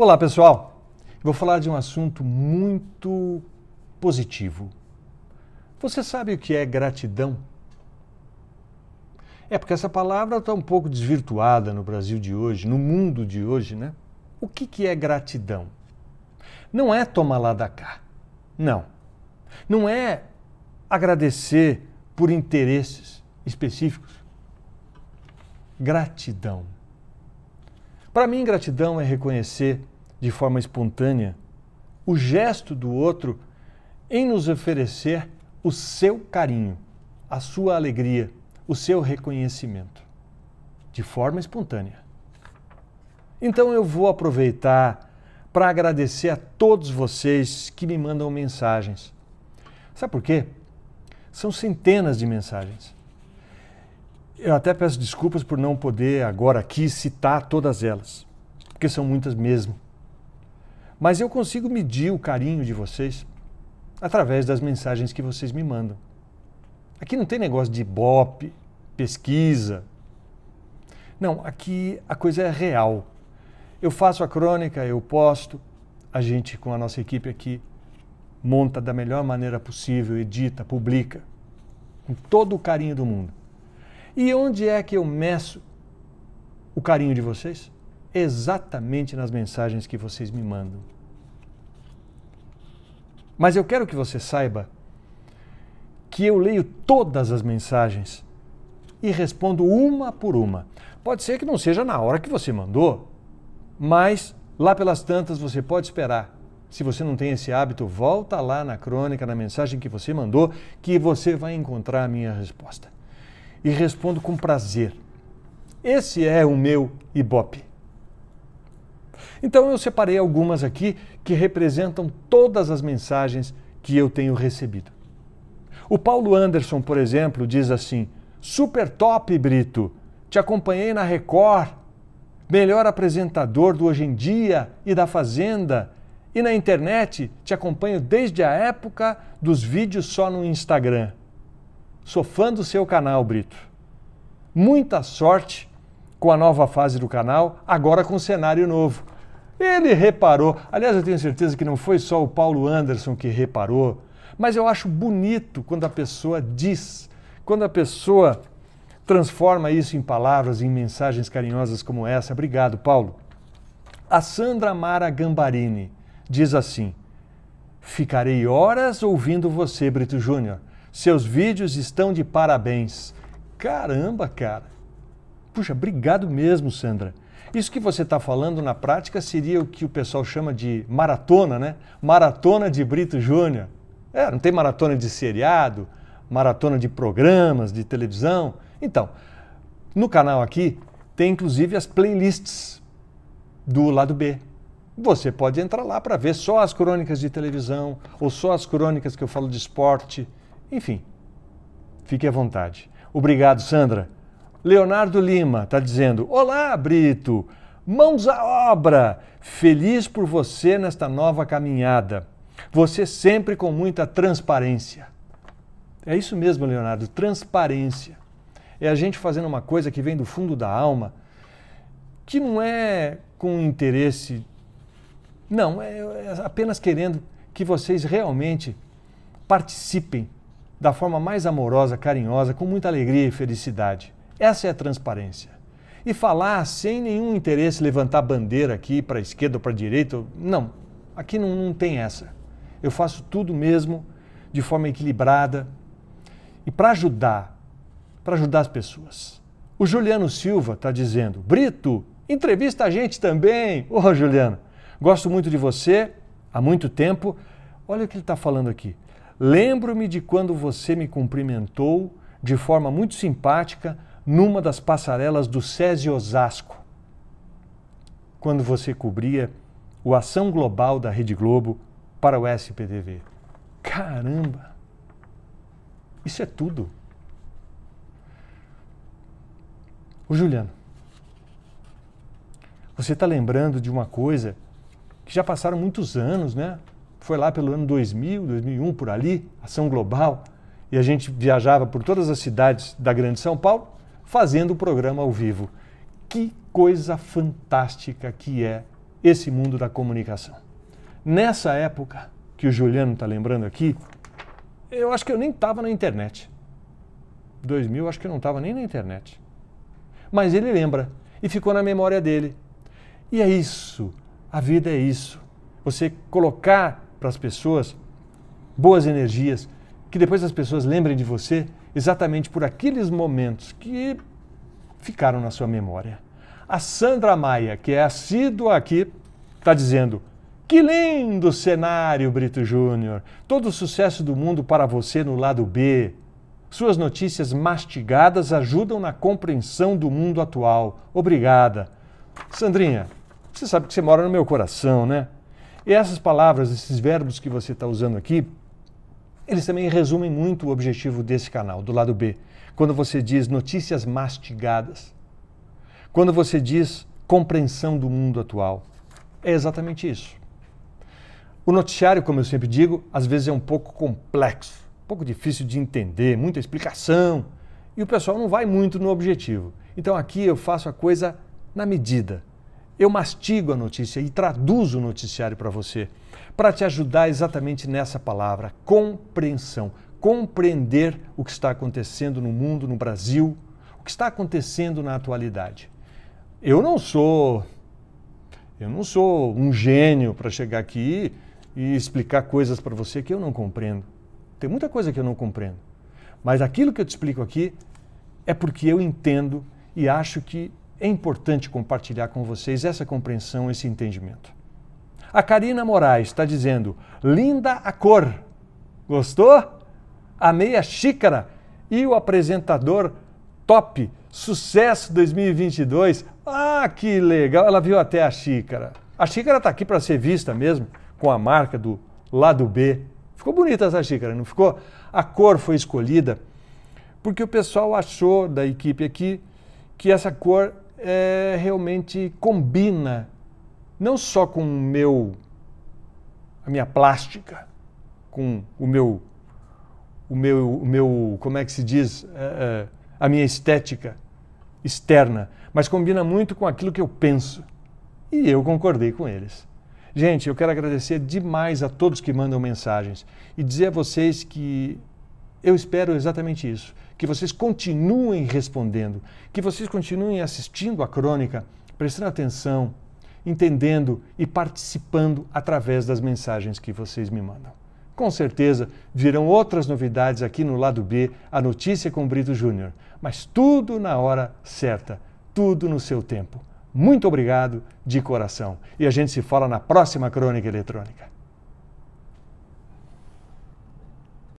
Olá, pessoal. vou falar de um assunto muito positivo. Você sabe o que é gratidão? É porque essa palavra está um pouco desvirtuada no Brasil de hoje, no mundo de hoje, né? O que, que é gratidão? Não é tomar lá da cá. Não. Não é agradecer por interesses específicos. Gratidão para mim, gratidão é reconhecer de forma espontânea o gesto do outro em nos oferecer o seu carinho, a sua alegria, o seu reconhecimento, de forma espontânea. Então eu vou aproveitar para agradecer a todos vocês que me mandam mensagens. Sabe por quê? São centenas de mensagens. Eu até peço desculpas por não poder agora aqui citar todas elas, porque são muitas mesmo. Mas eu consigo medir o carinho de vocês através das mensagens que vocês me mandam. Aqui não tem negócio de ibope, pesquisa. Não, aqui a coisa é real. Eu faço a crônica, eu posto, a gente com a nossa equipe aqui monta da melhor maneira possível, edita, publica, com todo o carinho do mundo. E onde é que eu meço o carinho de vocês? Exatamente nas mensagens que vocês me mandam. Mas eu quero que você saiba que eu leio todas as mensagens e respondo uma por uma. Pode ser que não seja na hora que você mandou, mas lá pelas tantas você pode esperar. Se você não tem esse hábito, volta lá na crônica, na mensagem que você mandou, que você vai encontrar a minha resposta e respondo com prazer. Esse é o meu Ibope. Então eu separei algumas aqui que representam todas as mensagens que eu tenho recebido. O Paulo Anderson, por exemplo, diz assim: Super top, Brito! Te acompanhei na Record, melhor apresentador do Hoje em Dia e da Fazenda. E na internet te acompanho desde a época dos vídeos só no Instagram. Sou fã do seu canal, Brito. Muita sorte com a nova fase do canal, agora com um cenário novo. Ele reparou. Aliás, eu tenho certeza que não foi só o Paulo Anderson que reparou, mas eu acho bonito quando a pessoa diz, quando a pessoa transforma isso em palavras, em mensagens carinhosas como essa. Obrigado, Paulo. A Sandra Mara Gambarini diz assim: Ficarei horas ouvindo você, Brito Júnior. Seus vídeos estão de parabéns. Caramba, cara. Puxa, obrigado mesmo, Sandra. Isso que você está falando na prática seria o que o pessoal chama de maratona, né? Maratona de Brito Júnior. É, não tem maratona de seriado, maratona de programas, de televisão. Então, no canal aqui tem inclusive as playlists do lado B. Você pode entrar lá para ver só as crônicas de televisão ou só as crônicas que eu falo de esporte enfim, fique à vontade. Obrigado, Sandra. Leonardo Lima está dizendo: Olá, Brito! Mãos à obra! Feliz por você nesta nova caminhada. Você sempre com muita transparência. É isso mesmo, Leonardo, transparência. É a gente fazendo uma coisa que vem do fundo da alma, que não é com interesse, não, é, é apenas querendo que vocês realmente participem da forma mais amorosa, carinhosa, com muita alegria e felicidade. Essa é a transparência. E falar sem nenhum interesse, levantar bandeira aqui para a esquerda ou para a direita, não. Aqui não, não tem essa. Eu faço tudo mesmo de forma equilibrada e para ajudar, para ajudar as pessoas. O Juliano Silva está dizendo: Brito, entrevista a gente também. Ô, Juliano, gosto muito de você há muito tempo. Olha o que ele está falando aqui. Lembro-me de quando você me cumprimentou de forma muito simpática numa das passarelas do SESI Osasco, quando você cobria o Ação Global da Rede Globo para o SPTV. Caramba! Isso é tudo. O Juliano, você está lembrando de uma coisa que já passaram muitos anos, né? foi lá pelo ano 2000, 2001, por ali, ação global, e a gente viajava por todas as cidades da Grande São Paulo fazendo o programa ao vivo. Que coisa fantástica que é esse mundo da comunicação. Nessa época, que o Juliano está lembrando aqui, eu acho que eu nem estava na internet. 2000, eu acho que eu não estava nem na internet. Mas ele lembra e ficou na memória dele. E é isso. A vida é isso. Você colocar para as pessoas boas energias, que depois as pessoas lembrem de você exatamente por aqueles momentos que ficaram na sua memória. A Sandra Maia, que é assídua aqui, está dizendo: Que lindo cenário, Brito Júnior! Todo o sucesso do mundo para você no lado B. Suas notícias mastigadas ajudam na compreensão do mundo atual. Obrigada. Sandrinha, você sabe que você mora no meu coração, né? E essas palavras, esses verbos que você está usando aqui, eles também resumem muito o objetivo desse canal, do lado B. Quando você diz notícias mastigadas, quando você diz compreensão do mundo atual, é exatamente isso. O noticiário, como eu sempre digo, às vezes é um pouco complexo, um pouco difícil de entender, muita explicação, e o pessoal não vai muito no objetivo. Então aqui eu faço a coisa na medida. Eu mastigo a notícia e traduzo o noticiário para você, para te ajudar exatamente nessa palavra, compreensão. Compreender o que está acontecendo no mundo, no Brasil, o que está acontecendo na atualidade. Eu não sou eu não sou um gênio para chegar aqui e explicar coisas para você que eu não compreendo. Tem muita coisa que eu não compreendo. Mas aquilo que eu te explico aqui é porque eu entendo e acho que é importante compartilhar com vocês essa compreensão, esse entendimento. A Karina Moraes está dizendo: linda a cor. Gostou? Amei a xícara e o apresentador top. Sucesso 2022. Ah, que legal! Ela viu até a xícara. A xícara está aqui para ser vista mesmo, com a marca do lado B. Ficou bonita essa xícara, não ficou? A cor foi escolhida porque o pessoal achou da equipe aqui que essa cor é, realmente combina não só com o meu a minha plástica, com o meu o meu o meu como é que se diz é, é, a minha estética externa, mas combina muito com aquilo que eu penso. E eu concordei com eles. Gente, eu quero agradecer demais a todos que mandam mensagens e dizer a vocês que eu espero exatamente isso que vocês continuem respondendo, que vocês continuem assistindo a crônica, prestando atenção, entendendo e participando através das mensagens que vocês me mandam. Com certeza virão outras novidades aqui no lado B, a notícia com Brito Júnior, mas tudo na hora certa, tudo no seu tempo. Muito obrigado de coração e a gente se fala na próxima crônica eletrônica.